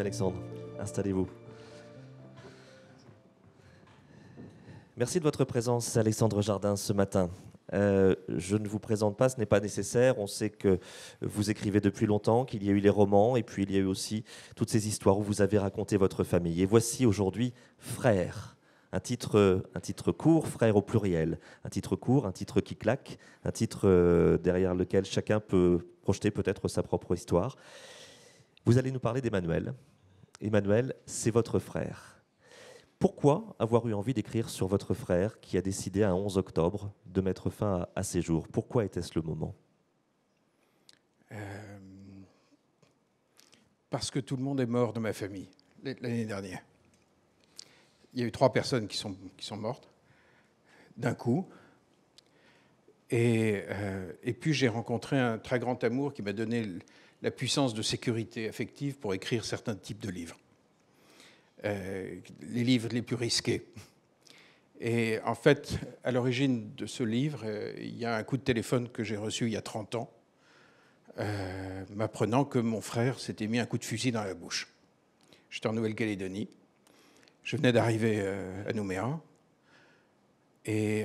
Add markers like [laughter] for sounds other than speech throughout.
Alexandre. Installez-vous. Merci de votre présence, Alexandre Jardin, ce matin. Euh, je ne vous présente pas, ce n'est pas nécessaire. On sait que vous écrivez depuis longtemps, qu'il y a eu les romans, et puis il y a eu aussi toutes ces histoires où vous avez raconté votre famille. Et voici aujourd'hui Frère. Un titre, un titre court, frère au pluriel. Un titre court, un titre qui claque, un titre euh, derrière lequel chacun peut projeter peut-être sa propre histoire. Vous allez nous parler d'Emmanuel. Emmanuel, c'est votre frère. Pourquoi avoir eu envie d'écrire sur votre frère qui a décidé à 11 octobre de mettre fin à, ses jours Pourquoi était-ce le moment euh, Parce que tout le monde est mort de ma famille l'année dernière. Il y a eu trois personnes qui sont, qui sont mortes d'un coup. et euh, puis j'ai rencontré un très grand amour qui m'a donné la puissance de sécurité affective pour écrire certains types de livres, euh, les livres les plus risqués. Et en fait, à l'origine de ce livre, euh, il y a un coup de téléphone que j'ai reçu il y a 30 ans, euh, m'apprenant que mon frère s'était mis un coup de fusil dans la bouche. J'étais en Nouvelle-Calédonie, je venais d'arriver à Nouméa, et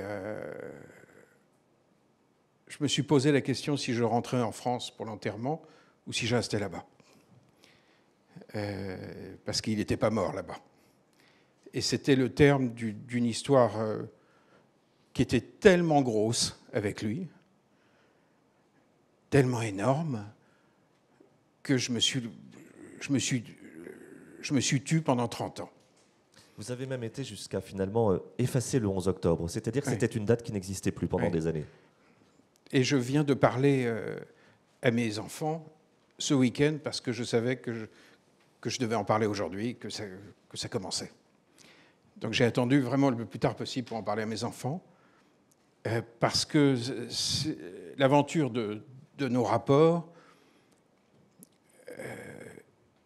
je me suis posé la question si je rentrais en France pour l'enterrement, ou si j'installais là-bas. Euh, parce qu'il n'était pas mort là-bas. Et c'était le terme d'une histoire euh, qui était tellement grosse avec lui, tellement énorme, que je me suis, je me suis, je me suis tu pendant 30 ans. Vous avez même été jusqu'à finalement euh, effacer le 11 octobre, c'est-à-dire que c'était une date qui n'existait plus pendant des années. Et je viens de parler à mes enfants ce week-end parce que je savais que je, devais en parler aujourd'hui, que ça, commençait. Donc j'ai attendu vraiment le plus tard possible pour en parler à mes enfants, euh, parce que l'aventure de, nos rapports, euh,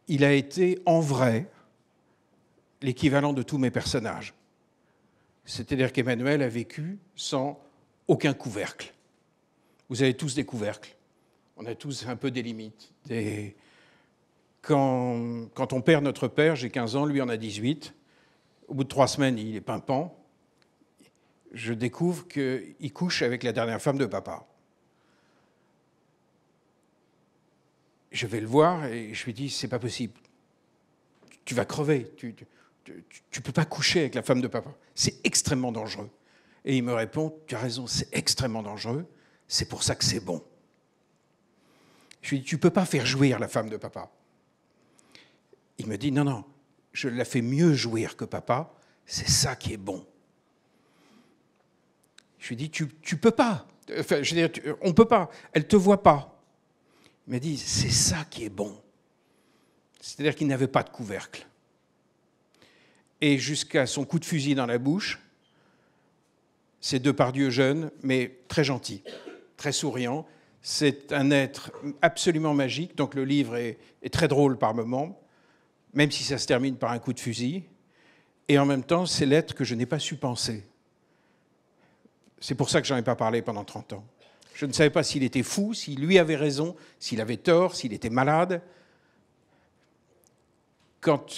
il a été en vrai l'équivalent de tous mes personnages. C'est-à-dire qu'Emmanuel a vécu sans aucun couvercle. Vous avez tous des couvercles on a tous un peu des limites. Quand, on perd notre père, j'ai 15 ans, lui en a 18, au bout de trois semaines, il est pimpant, je découvre qu'il couche avec la dernière femme de papa. Je vais le voir et je lui dis, c'est pas possible. Tu vas crever, tu ne peux pas coucher avec la femme de papa. C'est extrêmement dangereux. Et il me répond, tu as raison, c'est extrêmement dangereux, c'est pour ça que c'est bon. Je lui ai tu ne peux pas faire jouir la femme de papa. Il me dit, non, non, je la fais mieux jouir que papa, c'est ça qui est bon. Je lui ai dit, tu ne peux pas. Enfin, je veux dire, on ne peut pas. Elle ne te voit pas. Il m'a dit, c'est ça qui est bon. C'est-à-dire qu'il n'avait pas de couvercle. Et jusqu'à son coup de fusil dans la bouche, c'est pardieux jeunes, mais très gentil, très souriant, c'est un être absolument magique, donc le livre est, très drôle par moments, même si ça se termine par un coup de fusil. Et en même temps, c'est l'être que je n'ai pas su penser. C'est pour ça que j'en ai pas parlé pendant 30 ans. Je ne savais pas s'il était fou, s'il lui avait raison, s'il avait tort, s'il était malade. Quand,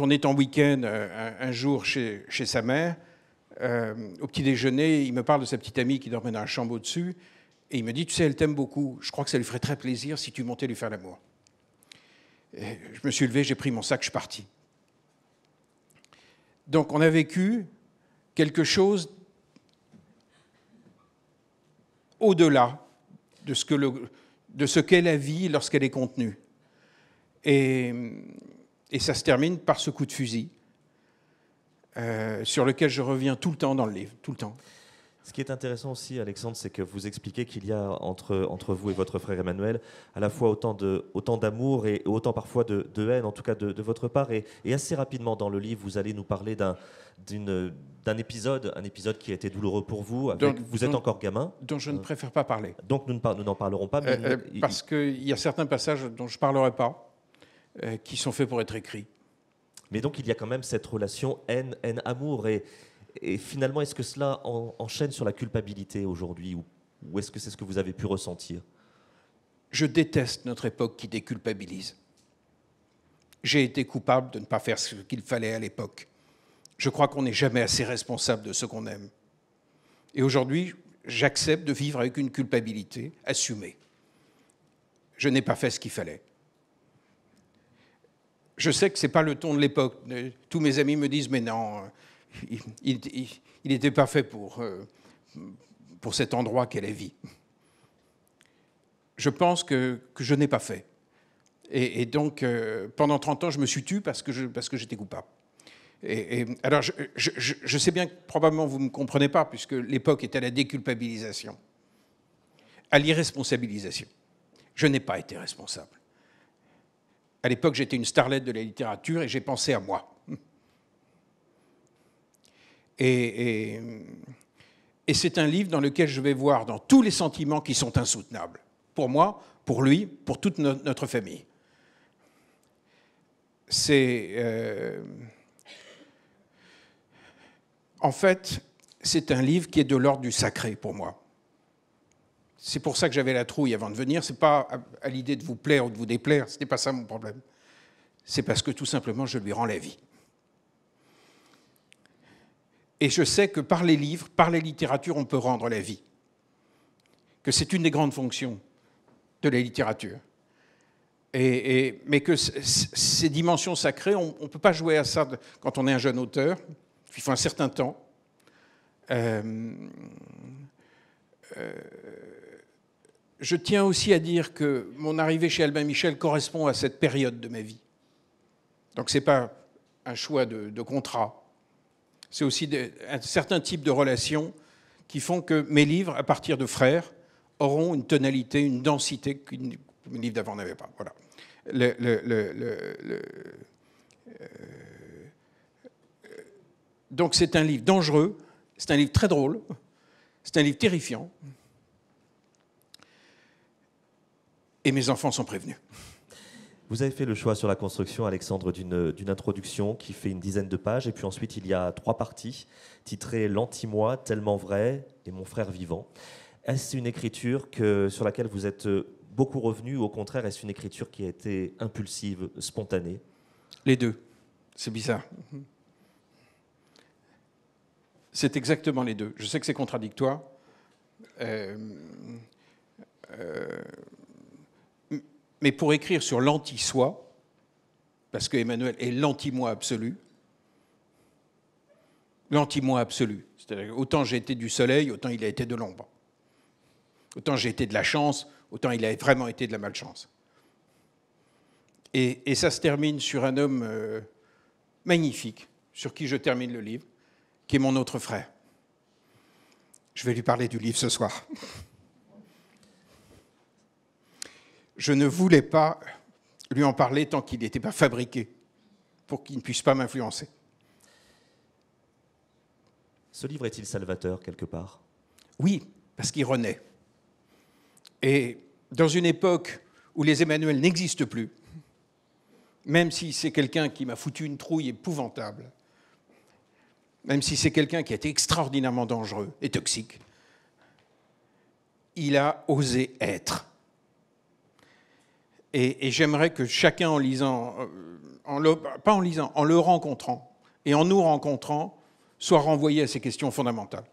on est en week-end euh, un, jour chez, sa mère, euh, au petit déjeuner, il me parle de sa petite amie qui dormait dans la chambre au-dessus. Et il me dit, tu sais, elle t'aime beaucoup, je crois que ça lui ferait très plaisir si tu montais lui faire l'amour. Je me suis levé, j'ai pris mon sac, je suis parti. Donc on a vécu quelque chose au-delà de ce, que qu'est la vie lorsqu'elle est contenue. Et, ça se termine par ce coup de fusil, euh, sur lequel je reviens tout le temps dans le livre, tout le temps. Ce qui est intéressant aussi, Alexandre, c'est que vous expliquez qu'il y a entre, entre vous et votre frère Emmanuel à la fois autant d'amour autant et autant parfois de, de, haine, en tout cas de, de votre part. Et, assez rapidement dans le livre, vous allez nous parler d'un d'un épisode, un épisode qui a été douloureux pour vous. vous êtes encore gamin. Dont je ne euh, préfère pas parler. Donc nous n'en parlerons pas. Euh, euh, parce qu'il y a certains passages dont je ne parlerai pas, qui sont faits pour être écrits. Mais donc il y a quand même cette relation haine-amour. Haine, et et finalement, est-ce que cela enchaîne sur la culpabilité aujourd'hui ou, ou est-ce que c'est ce que vous avez pu ressentir Je déteste notre époque qui déculpabilise. J'ai été coupable de ne pas faire ce qu'il fallait à l'époque. Je crois qu'on n'est jamais assez responsable de ce qu'on aime. Et aujourd'hui, j'accepte de vivre avec une culpabilité assumée. Je n'ai pas fait ce qu'il fallait. Je sais que ce n'est pas le ton de l'époque. Tous mes amis me disent, mais non, il, il, pas était parfait pour, euh, pour cet endroit qu'est la vie. Je pense que, je n'ai pas fait. Et, donc, euh, pendant 30 ans, je me suis tu parce que, parce j'étais coupable. Et, alors, je, je, sais bien que probablement vous ne me comprenez pas, puisque l'époque était à la déculpabilisation, à l'irresponsabilisation. Je n'ai pas été responsable. À l'époque, j'étais une starlette de la littérature et j'ai pensé à moi. Et, c'est un livre dans lequel je vais voir dans tous les sentiments qui sont insoutenables, pour moi, pour lui, pour toute notre famille. C'est. Euh, en fait, c'est un livre qui est de l'ordre du sacré pour moi. C'est pour ça que j'avais la trouille avant de venir. C'est pas à l'idée de vous plaire ou de vous déplaire. Ce n'est pas ça mon problème. C'est parce que tout simplement, je lui rends la vie. Et je sais que par les livres, par la littérature, on peut rendre la vie. Que c'est une des grandes fonctions de la littérature. Et, mais que ces dimensions sacrées, on ne peut pas jouer à ça quand on est un jeune auteur. Il faut un certain temps. Euh, euh, je tiens aussi à dire que mon arrivée chez Albin Michel correspond à cette période de ma vie. Donc ce n'est pas un choix de contrat c'est aussi un certain type de relations qui font que mes livres, à partir de frères, auront une tonalité, une densité qu'une mes livres d'avant n'avaient pas. Voilà. Euh, donc c'est un livre dangereux, c'est un livre très drôle, c'est un livre terrifiant. Et mes enfants sont prévenus. Vous avez fait le choix sur la construction, Alexandre, d'une introduction qui fait une dizaine de pages, et puis ensuite il y a trois parties, titrées L'anti-moi, tellement vrai, et Mon frère vivant. Est-ce une écriture que, sur laquelle vous êtes beaucoup revenu, ou au contraire, est-ce une écriture qui a été impulsive, spontanée Les deux. C'est bizarre. C'est exactement les deux. Je sais que c'est contradictoire. euh, euh mais pour écrire sur l'anti-soi, parce qu'Emmanuel est l'anti-moi absolu, l'anti-moi absolu. Autant j'ai été du soleil, autant il a été de l'ombre. Autant j'ai été de la chance, autant il a vraiment été de la malchance. Et, ça se termine sur un homme euh, magnifique, sur qui je termine le livre, qui est mon autre frère. Je vais lui parler du livre ce soir. [laughs] je ne voulais pas lui en parler tant qu'il n'était pas fabriqué, pour qu'il ne puisse pas m'influencer. Ce livre est-il salvateur quelque part Oui, parce qu'il renaît. Et dans une époque où les Emmanuels n'existent plus, même si c'est quelqu'un qui m'a foutu une trouille épouvantable, même si c'est quelqu'un qui a été extraordinairement dangereux et toxique, il a osé être. Et, j'aimerais que chacun, en lisant, euh, en le, pas en lisant, en le rencontrant et en nous rencontrant, soit renvoyé à ces questions fondamentales.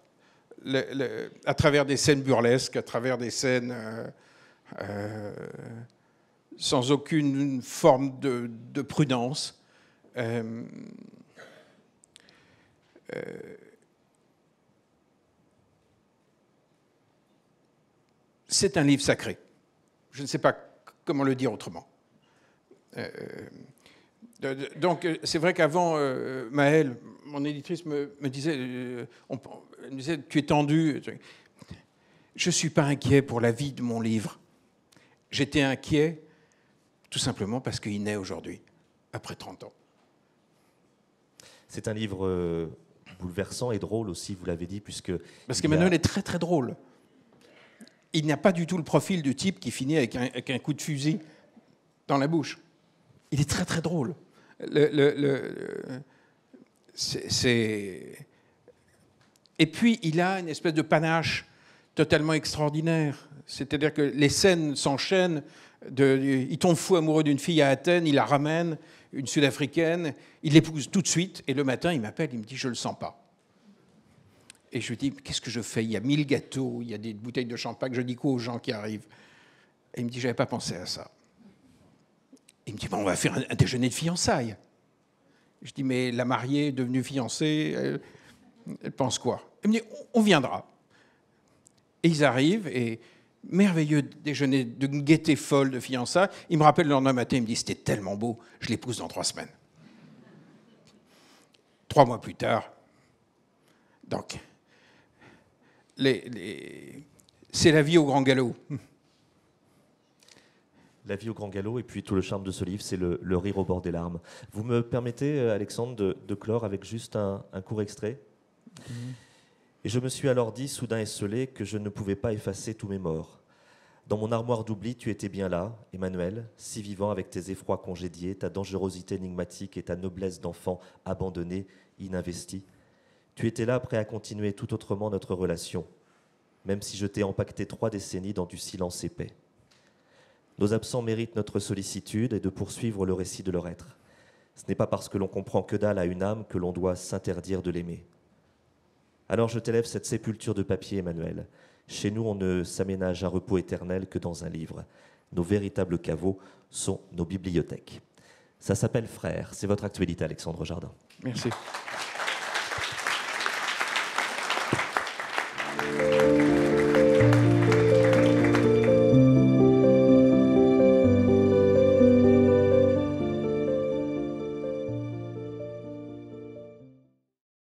à travers des scènes burlesques, à travers des scènes euh, euh, sans aucune forme de, prudence. c'est un livre sacré. Je ne sais pas Comment le dire autrement euh, donc euh, c'est vrai qu'avant, euh, Maëlle, mon éditrice, me, disait, me disait, euh, tu es tendu. Je ne suis pas inquiet pour la vie de mon livre. J'étais inquiet tout simplement parce qu'il naît aujourd'hui, après 30 ans. C'est un livre bouleversant et drôle aussi, vous l'avez dit, puisque... Parce qu'Emmanuel est très très drôle il n'a pas du tout le profil du type qui finit avec un, coup de fusil dans la bouche. Il est très très drôle. Et puis, il a une espèce de panache totalement extraordinaire. C'est-à-dire que les scènes s'enchaînent. il tombe fou amoureux d'une fille à Athènes, il la ramène, une Sud-Africaine, il l'épouse tout de suite, et le matin, il m'appelle, il me dit Je le sens pas. Et je dis, qu'est-ce que je fais Il y a mille gâteaux, il y a des bouteilles de champagne, je dis quoi aux gens qui arrivent Et il me dit, j'avais pas pensé à ça. Il me dit, bon, on va faire un, déjeuner de fiançailles. Je dis, mais la mariée devenue fiancée, elle, pense quoi Il me dit, on, viendra. Et ils arrivent, et merveilleux déjeuner de gaieté folle de fiançailles. Il me rappelle le lendemain matin, il me dit, c'était tellement beau, je l'épouse dans trois semaines. trois mois plus tard, donc, c'est la vie au grand galop. La vie au grand galop, et puis tout le charme de ce livre, c'est le, rire au bord des larmes. Vous me permettez, euh, Alexandre, de, clore avec juste un, court extrait mhm. Et je me suis alors dit, soudain esselé, que je ne pouvais pas effacer tous mes morts. Dans mon armoire d'oubli, tu étais bien là, Emmanuel, si vivant avec tes effrois congédiés, ta dangerosité énigmatique et ta noblesse d'enfant abandonné, ininvesti. Tu étais là prêt à continuer tout autrement notre relation, même si je t'ai empaqueté trois décennies dans du silence épais. Nos absents méritent notre sollicitude et de poursuivre le récit de leur être. Ce n'est pas parce que l'on comprend que dalle à une âme que l'on doit s'interdire de l'aimer. Alors je t'élève cette sépulture de papier, Emmanuel. Chez nous, on ne s'aménage un repos éternel que dans un livre. Nos véritables caveaux sont nos bibliothèques. Ça s'appelle frère. C'est votre actualité, Alexandre Jardin. Merci. Amen.